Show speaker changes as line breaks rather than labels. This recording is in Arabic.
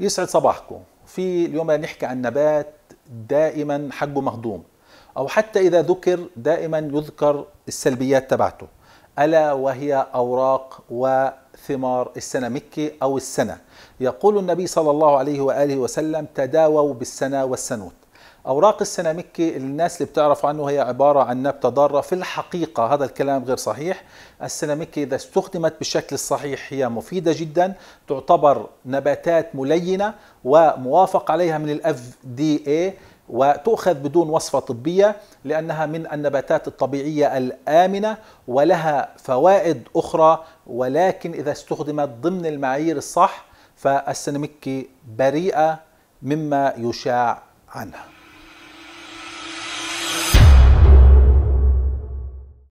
يسعد صباحكم في اليوم نحكي عن نبات دائما حقه مهضوم او حتى اذا ذكر دائما يذكر السلبيات تبعته الا وهي اوراق وثمار السنمكي او السنه يقول النبي صلى الله عليه واله وسلم تداووا بالسنه والسنوت أوراق السيناميكي الناس اللي بتعرف عنه هي عبارة عن نبتة ضارة في الحقيقة هذا الكلام غير صحيح السيناميكي إذا استخدمت بالشكل الصحيح هي مفيدة جدا تعتبر نباتات ملينة وموافق عليها من الاف دي اي وتؤخذ بدون وصفة طبية لأنها من النباتات الطبيعية الآمنة ولها فوائد أخرى ولكن إذا استخدمت ضمن المعايير الصح فالسيناميكي بريئة مما يشاع عنها